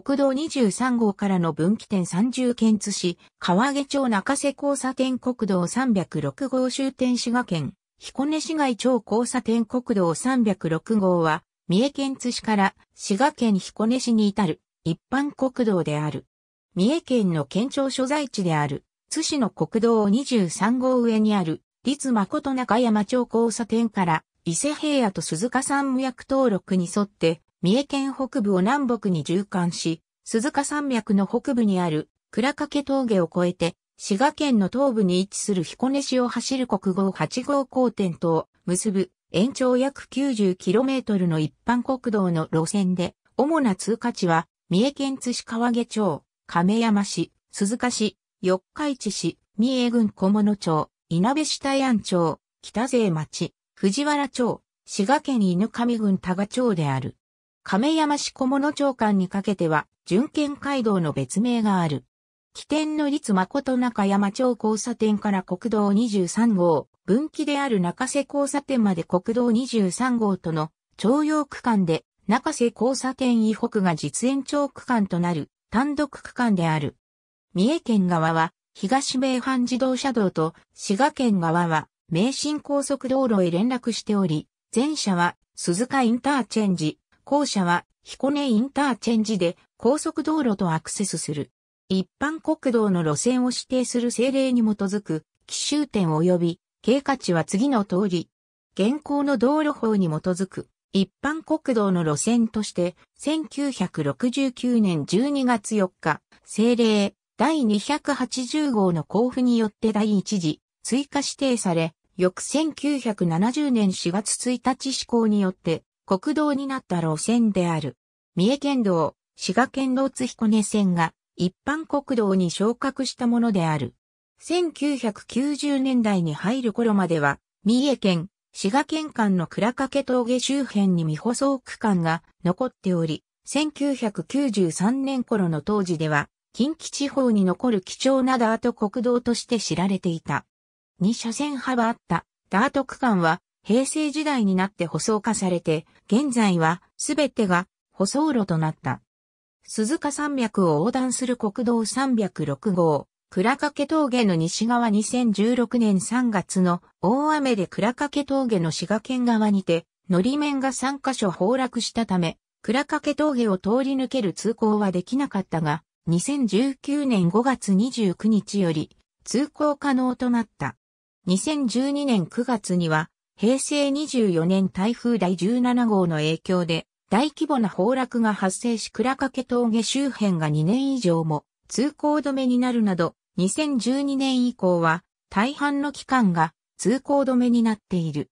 国道23号からの分岐点30県津市、川毛町中瀬交差点国道306号終点滋賀県、彦根市街町交差点国道306号は、三重県津市から滋賀県彦根市に至る一般国道である。三重県の県庁所在地である津市の国道23号上にある立誠中山町交差点から伊勢平野と鈴鹿山役登録に沿って三重県北部を南北に縦貫し、鈴鹿山脈の北部にある倉掛峠を越えて、滋賀県の東部に位置する彦根市を走る国号8号交点と結ぶ延長約 90km の一般国道の路線で、主な通過地は、三重県津市川毛町、亀山市、鈴鹿市、四日市市、三重郡小物町、稲部下市大安町、北勢町、藤原町、滋賀県犬上郡多賀町である。亀山市小物町間にかけては、純県街道の別名がある。起点の立誠中山町交差点から国道23号、分岐である中瀬交差点まで国道23号との徴用区間で、中瀬交差点以北が実演町区間となる単独区間である。三重県側は、東名阪自動車道と滋賀県側は、名神高速道路へ連絡しており、前者は鈴鹿インターチェンジ、校舎は彦根インターチェンジで高速道路とアクセスする。一般国道の路線を指定する政令に基づく、奇襲点及び経過値は次の通り、現行の道路法に基づく一般国道の路線として、1969年12月4日、政令第280号の交付によって第1次追加指定され、翌1970年4月1日施行によって国道になった路線である。三重県道、滋賀県道津彦根線が一般国道に昇格したものである。1990年代に入る頃までは、三重県、滋賀県間の倉掛峠周辺に未舗装区間が残っており、1993年頃の当時では、近畿地方に残る貴重なダート国道として知られていた。二車線幅あったダート区間は平成時代になって舗装化されて、現在はすべてが舗装路となった。鈴鹿山脈を横断する国道306号、倉掛峠の西側2016年3月の大雨で倉掛峠の滋賀県側にて、のり面が3カ所崩落したため、倉掛峠を通り抜ける通行はできなかったが、2019年5月29日より通行可能となった。2012年9月には平成24年台風第17号の影響で大規模な崩落が発生し倉掛峠周辺が2年以上も通行止めになるなど2012年以降は大半の期間が通行止めになっている。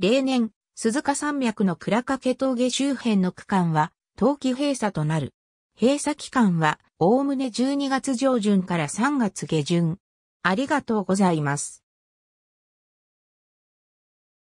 例年、鈴鹿山脈の倉掛峠周辺の区間は冬季閉鎖となる。閉鎖期間は、おおむね12月上旬から3月下旬。ありがとうございます。